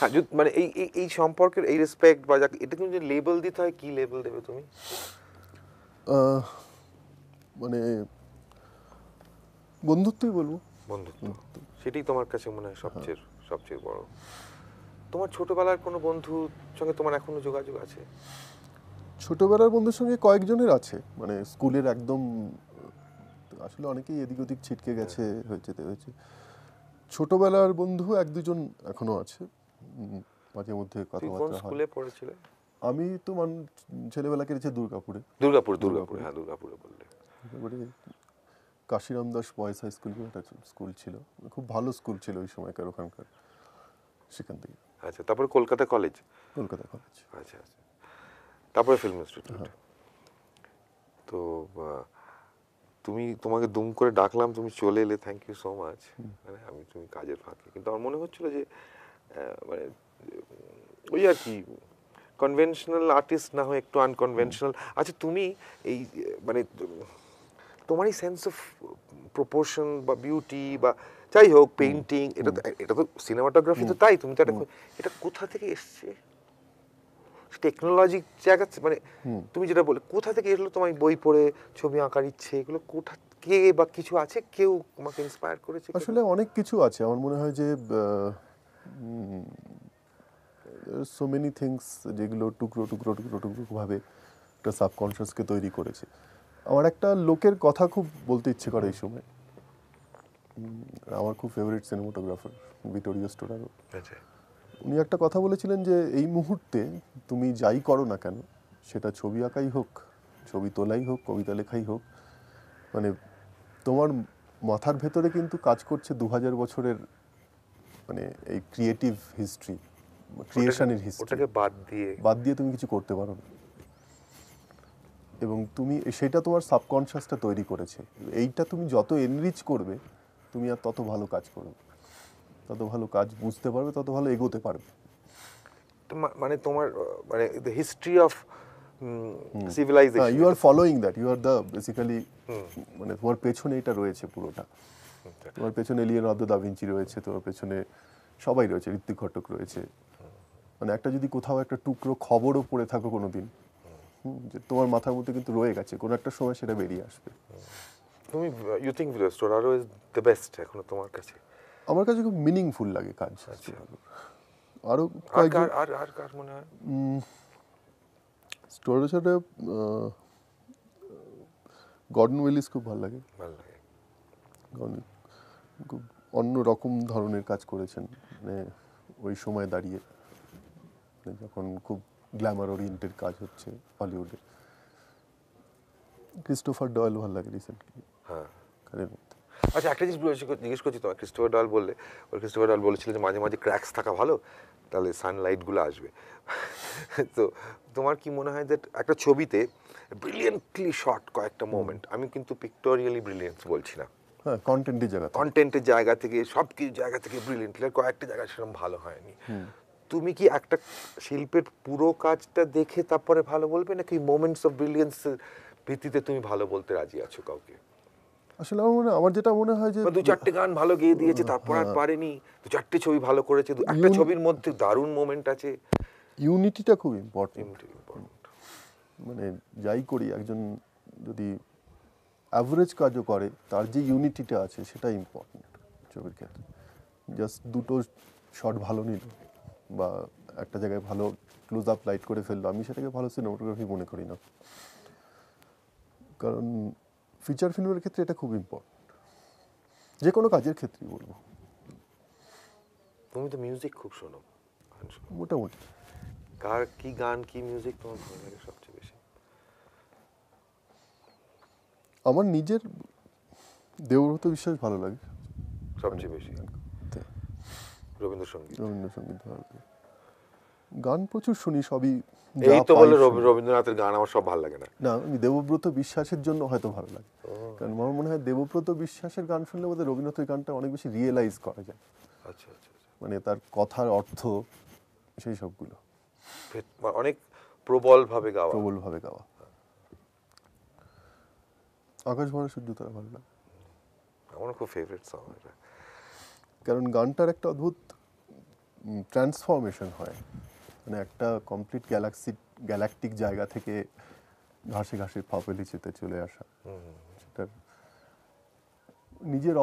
হ্যাঁ মানে এই এই সম্পর্কের এই রেসপেক্ট বা যাকে এটা তুমি যদি লেবেল দিতে হয় কি লেবেল দেবে তুমি মানে বন্ধুত্বই বলবো বন্ধুত্ব সেটাই তোমার কাছে মনে হয় সবচেয়ে হ্যাঁ। সবচেয়ে বড় তোমার ছোটবেলার কোনো বন্ধুর সঙ্গে তোমার এখনো যোগাযোগ আছে ছোটবেলার বন্ধুর সঙ্গে কয়েকজনের আছে মানে স্কুলের একদম আসলে অনেকেই এদিক ওদিক ছিটকে গেছে হ্যাঁ। হয়েছে হয়েছে ছোটবেলার বন্ধু এক দুজন এখনো আছে মাঝে মধ্যে কথাবার্তা হয় স্কুলে পড়েছিলে আমি তো মান ছেলেবেলা কেটেছে দুর্গাপুরে দুর্গাপুরে হ্যাঁ দুর্গাপুরে বললে Kashiram Das boys high school একটা স্কুল ছিল খুব ভালো স্কুল ছিল ওই সময়কার ওখানকার সেখান থেকে আচ্ছা তারপরে কলকাতা কলেজ কলকাতা কলেজ আচ্ছা আচ্ছা তারপরে ফিল্ম ইনস্টিটিউট হ্যাঁ। তো তুমি তোমাকে দুম করে ডাকলাম তুমি চলে এলে থ্যাংক ইউ সো মাচ মানে আমি তুমি কাজের ফাঁকে কিন্তু আমার মনে হচ্ছিল যে মানে ওই আর কি কনভেনশনাল আর্টিস্ট না হয় একটু আনকনভেনশনাল আচ্ছা তুমি এই মানে তোমারই সেন্স অফ প্রপোর্শন বা বিউটি বা যাই হোক পেন্টিং এটা তো এটা তো সিনেমাটোগ্রাফি তো তাই তুমি তো এটা এটা কোথা থেকে এসছে টেকনোলজি জায়গা মানে তুমি যেটা বলে কোথা থেকে এলো তোমার বই পড়ে ছবি আঁকার ইচ্ছে এগুলো কোথা কে বা কিছু আছে কেউ তোমাকে ইন্সপায়ার করেছে আসলে অনেক কিছু আছে আমার মনে হয় যে সো মেনি থিংস যেগুলো টুকরো টুকরো টুকরো টুকরোভাবে একটা সাবকনশিয়াসকে তৈরি করেছে আমার একটা লোকের কথা খুব বলতে ইচ্ছে করে এই সময় আমার খুব ফেভারিট সিনেমাটোগ্রাফার ভিটোরিও স্টোরারও উনি একটা কথা বলেছিলেন যে এই মুহূর্তে তুমি যাই করো না কেন সেটা ছবি আঁকাই হোক ছবি তোলাই হোক কবিতা লেখাই হোক মানে তোমার মাথার ভেতরে কিন্তু কাজ করছে দু হাজার বছরের মানে এই ক্রিয়েটিভ হিস্ট্রি ক্রিয়েশনের হিস্ট্রি ওটাকে বাদ দিয়ে বাদ দিয়ে তুমি কিছু করতে পারো না এবং তুমি সেটা তোমার সাবকনশাসটা তৈরি করেছে এইটা তুমি যত এনরিচ করবে তুমি আর তত ভালো কাজ করবে তত ভালো কাজ বুঝতে পারবে তত ভালো এগোতে পারবে মানে তোমার মানে the history of civilisation you are following that you are the basically মানে তোমার পেছনে এটা রয়েছে পুরোটা তোমার পেছনে লিওনার্দো দাভিনচি রয়েছে তোমার পেছনে সবাই রয়েছে ঋত্বিক ঘটক রয়েছে মানে একটা যদি কোথাও একটা টুকরো খবরও পড়ে থাকো কোনো দিন যে তোমার মাথার মধ্যে কিন্তু রয়ে গেছে কোনো একটা সময় সেটা বেরিয়ে আসবে তুমি you think Storaro is the best এখনো তোমার কাছে আমার কাছে খুব মিনিংফুল লাগে কাজ আচ্ছা। আরও আর আর কার মনে হয় গর্ডন উইলিস খুব ভালো লাগে ভালো লাগে অন্য রকম ধরনের কাজ করেছেন মানে ওই সময় দাঁড়িয়ে মানে যখন খুব গ্ল্যামার ওরিয়েন্টেড কাজ হচ্ছে হলিউডে ক্রিস্টোফার ডয়েল ভালো লাগে রিসেন্টলি হ্যাঁ আচ্ছা একটা জিনিস জিজ্ঞেস করছি তোমার ক্রিস্টোফার ডয়েল বললে ওই ক্রিস্টোফার ডয়েল বলেছিল যে মাঝে মাঝে ক্র্যাক্স থাকা ভালো তাহলে সানলাইটগুলো আসবে তো তোমার কি মনে হয় যে একটা ছবিতে ব্রিলিয়েন্টলি শর্ট কয়েকটা মোমেন্ট আমি কিন্তু পিক্টোরিয়ালি ব্রিলিয়েন্স বলছি না হ্যাঁ কন্টেন্টের জায়গা কন্টেন্টের জায়গা থেকে সব কিছু জায়গা থেকে ব্রিলিয়েন্ট কয়েকটা জায়গা সেরকম ভালো হয়নি তুমি কি একটা শিল্পের পুরো কাজটা দেখে তারপরে ভালো বলবে নাকি মোমেন্টস অফ ব্রিলিয়েন্স ভিত্তিতে তুমি ভালো বলতে রাজি আছো কাউকে আসলে আমার মনে আমার যেটা মনে হয় যে দু চারটে গান ভালো গেয়ে দিয়েছে তারপর আর হ্যাঁ। পারেনি দু চারটে ছবি ভালো করেছে একটা ছবির মধ্যে দারুণ মোমেন্ট আছে ইউনিটিটা খুব ইম্পর্টেন্ট মানে যাই করি একজন যদি অ্যাভারেজ কাজও করে তার যে ইউনিটিটা আছে সেটা ইম্পর্টেন্ট ছবির ক্ষেত্রে জাস্ট দুটো শট ভালো নিল বা একটা জায়গায় ভালো ক্লোজ আপ লাইট করে ফেললো আমি সেটাকে ভালো সিনেমাটোগ্রাফি মনে করি না কারণ ফিচার ফিল্মের ক্ষেত্রে এটা খুব ইম্পর্টেন্ট যে কোনো কাজের ক্ষেত্রেই বলবো তুমি তো মিউজিক খুব শোনো মোটামুটি কার কি গান কি মিউজিক তোমার ভালো লাগে সবচেয়ে আমার নিজের দেবব্রত বিশ্বাস ভালো লাগে সবচেয়ে বেশি রবীন্দ্রসঙ্গীত রবীন্দ্রসঙ্গীত ভালো লাগে গান প্রচুর শুনি সবই এই তো বলে রবীন্দ্রনাথের গান আমার সব ভালো লাগে না না আমি দেবব্রত বিশ্বাসের জন্য হয়তো ভালো লাগে কারণ আমার মনে হয় দেবব্রত বিশ্বাসের গান শুনলে বোধহয় রবীন্দ্রনাথের গানটা অনেক বেশি রিয়েলাইজ করা যায় আচ্ছা, আচ্ছা আচ্ছা মানে তার কথার অর্থ সেই সবগুলো অনেক প্রবলভাবে গাওয়া প্রবলভাবে গাওয়া আকাশ ভরা সূর্য তারা ভালো লাগে আমার খুব ফেভারিট সং এটা কারণ গানটার একটা অদ্ভুত ট্রান্সফরমেশন হয় মানে একটা কমপ্লিট গ্যালাক্সি গ্যালাকটিক জায়গা থেকে ঘাসে ঘাসে ফাপেলি চেতে চলে আসা সেটার নিজের